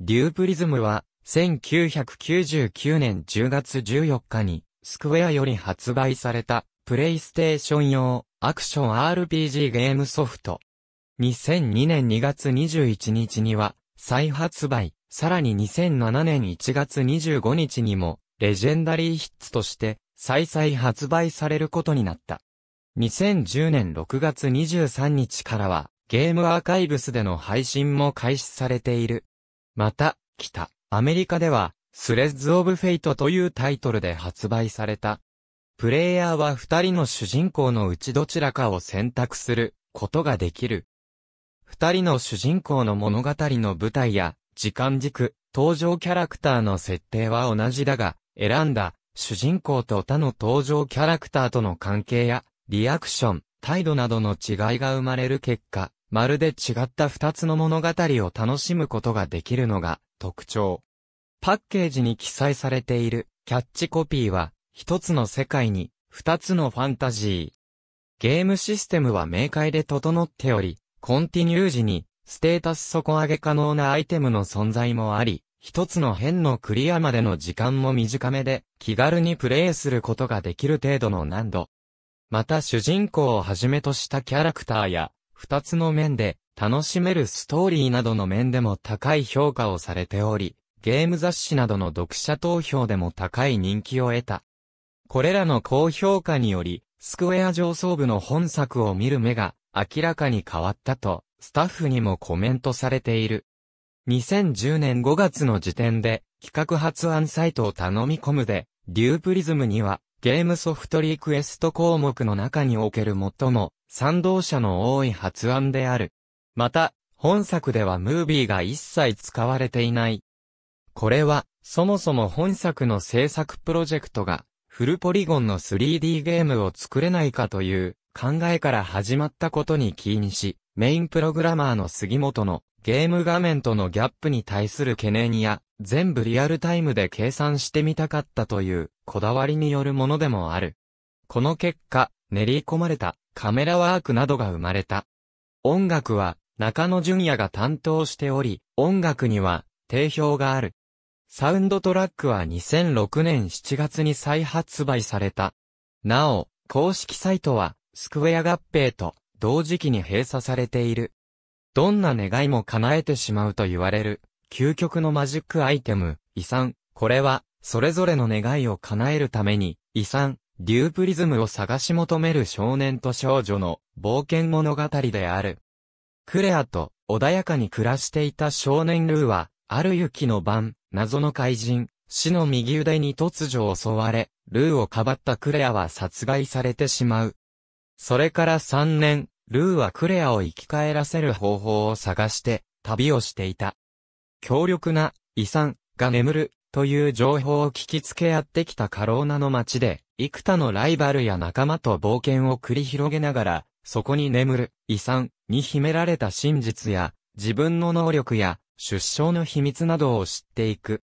デュープリズムは、1999年10月14日に、スクウェアより発売された、プレイステーション用、アクション RPG ゲームソフト。2002年2月21日には、再発売、さらに2007年1月25日にも、レジェンダリーヒッツとして、再々発売されることになった。2010年6月23日からは、ゲームアーカイブスでの配信も開始されている。また、北、アメリカでは、スレッズ・オブ・フェイトというタイトルで発売された。プレイヤーは二人の主人公のうちどちらかを選択することができる。二人の主人公の物語の舞台や時間軸、登場キャラクターの設定は同じだが、選んだ主人公と他の登場キャラクターとの関係やリアクション、態度などの違いが生まれる結果、まるで違った二つの物語を楽しむことができるのが特徴。パッケージに記載されているキャッチコピーは、一つの世界に二つのファンタジー。ゲームシステムは明快で整っており、コンティニュー時にステータス底上げ可能なアイテムの存在もあり、一つの辺のクリアまでの時間も短めで、気軽にプレイすることができる程度の難度。また主人公をはじめとしたキャラクターや二つの面で、楽しめるストーリーなどの面でも高い評価をされており、ゲーム雑誌などの読者投票でも高い人気を得た。これらの高評価により、スクエア上層部の本作を見る目が明らかに変わったと、スタッフにもコメントされている。2010年5月の時点で、企画発案サイトを頼み込むで、デュープリズムには、ゲームソフトリクエスト項目の中における最も賛同者の多い発案である。また、本作ではムービーが一切使われていない。これは、そもそも本作の制作プロジェクトが、フルポリゴンの 3D ゲームを作れないかという考えから始まったことに起因し、メインプログラマーの杉本のゲーム画面とのギャップに対する懸念や、全部リアルタイムで計算してみたかったというこだわりによるものでもある。この結果、練り込まれたカメラワークなどが生まれた。音楽は中野淳也が担当しており、音楽には定評がある。サウンドトラックは2006年7月に再発売された。なお、公式サイトはスクエア合併と同時期に閉鎖されている。どんな願いも叶えてしまうと言われる、究極のマジックアイテム、遺産。これは、それぞれの願いを叶えるために、遺産、デュープリズムを探し求める少年と少女の冒険物語である。クレアと穏やかに暮らしていた少年ルーは、ある雪の晩、謎の怪人、死の右腕に突如襲われ、ルーをかばったクレアは殺害されてしまう。それから3年、ルーはクレアを生き返らせる方法を探して、旅をしていた。強力な遺産が眠るという情報を聞きつけやってきたカローナの街で、幾多のライバルや仲間と冒険を繰り広げながら、そこに眠る、遺産に秘められた真実や、自分の能力や、出生の秘密などを知っていく。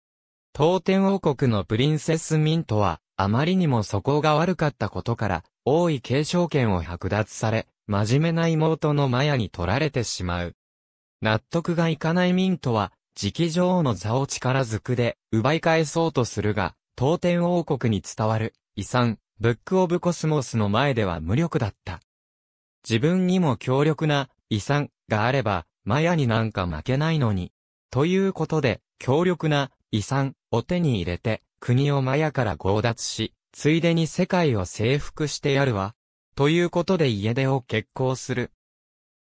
当店王国のプリンセスミントは、あまりにも素行が悪かったことから、王位継承権を剥奪され、真面目な妹のマヤに取られてしまう。納得がいかないミントは、直女王の座を力ずくで、奪い返そうとするが、当店王国に伝わる遺産、ブックオブコスモスの前では無力だった。自分にも強力な遺産があれば、マヤになんか負けないのに。ということで、強力な遺産を手に入れて、国をマヤから強奪し、ついでに世界を征服してやるわ。ということで家出を決行する。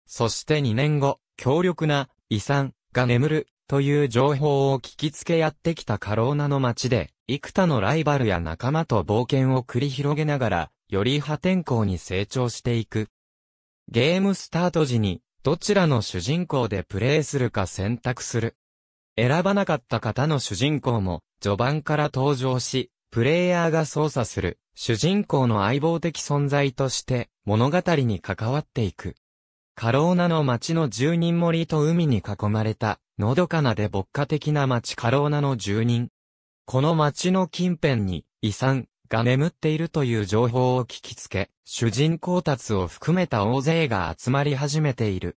そして2年後、強力な遺産が眠るという情報を聞きつけやってきたカローナの町で、幾多のライバルや仲間と冒険を繰り広げながら、より破天荒に成長していく。ゲームスタート時に、どちらの主人公でプレイするか選択する。選ばなかった方の主人公も、序盤から登場し、プレイヤーが操作する、主人公の相棒的存在として、物語に関わっていく。カローナの街の住人森と海に囲まれた、のどかなで牧歌的な町カローナの住人。この町の近辺に遺産が眠っているという情報を聞きつけ、主人公達を含めた大勢が集まり始めている。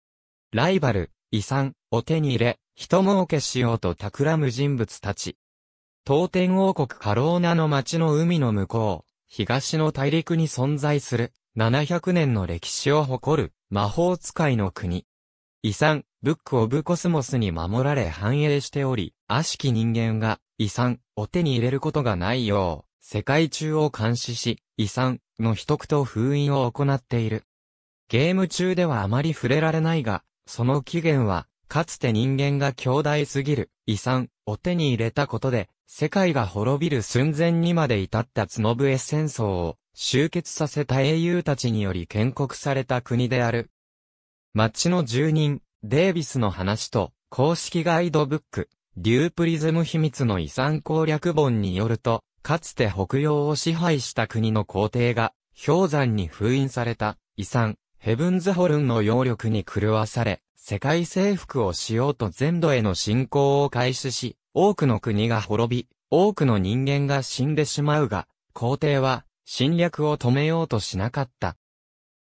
ライバル、遺産を手に入れ、人儲けしようと企む人物たち。当天王国カローナの町の海の向こう、東の大陸に存在する、700年の歴史を誇る、魔法使いの国。遺産、ブックオブコスモスに守られ繁栄しており、悪しき人間が遺産を手に入れることがないよう、世界中を監視し、遺産の秘匿と封印を行っている。ゲーム中ではあまり触れられないが、その起源は、かつて人間が強大すぎる遺産を手に入れたことで、世界が滅びる寸前にまで至った角笛戦争を終結させた英雄たちにより建国された国である。町の住人、デイビスの話と、公式ガイドブック、デュープリズム秘密の遺産攻略本によると、かつて北洋を支配した国の皇帝が、氷山に封印された遺産、ヘブンズホルンの揚力に狂わされ、世界征服をしようと全土への侵攻を開始し、多くの国が滅び、多くの人間が死んでしまうが、皇帝は侵略を止めようとしなかった。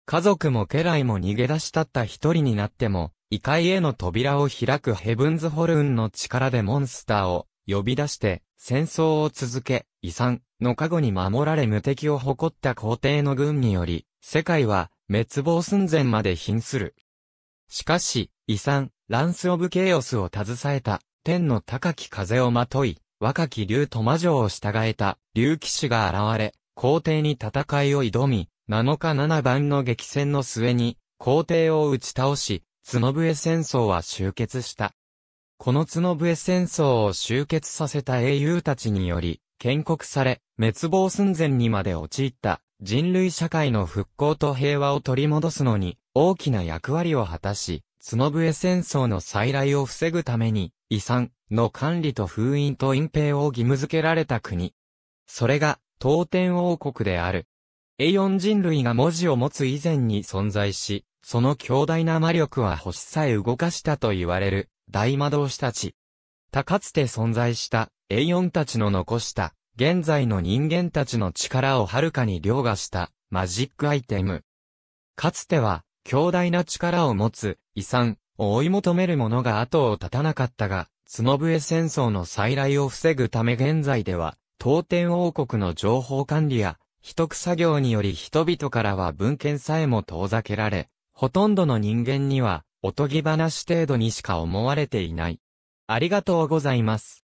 家族も家来も逃げ出したった一人になっても、異界への扉を開くヘブンズ・ホルンの力でモンスターを呼び出して、戦争を続け、遺産の加護に守られ無敵を誇った皇帝の軍により、世界は滅亡寸前まで瀕する。しかし、遺産、ランス・オブ・ケイオスを携えた、天の高き風をまとい、若き竜と魔女を従えた、竜騎士が現れ、皇帝に戦いを挑み、7日7番の激戦の末に、皇帝を打ち倒し、角笛戦争は終結した。この角笛戦争を終結させた英雄たちにより、建国され、滅亡寸前にまで陥った人類社会の復興と平和を取り戻すのに大きな役割を果たし、角笛戦争の再来を防ぐために遺産の管理と封印と隠蔽を義務付けられた国。それが、東天王国である。A4 人類が文字を持つ以前に存在し、その強大な魔力は星さえ動かしたと言われる大魔導士たち。他かつて存在した A4 たちの残した現在の人間たちの力をはるかに凌駕したマジックアイテム。かつては強大な力を持つ遺産を追い求める者が後を絶たなかったが、角笛戦争の再来を防ぐため現在では、当天王国の情報管理や秘匿作業により人々からは文献さえも遠ざけられ、ほとんどの人間には、おとぎ話程度にしか思われていない。ありがとうございます。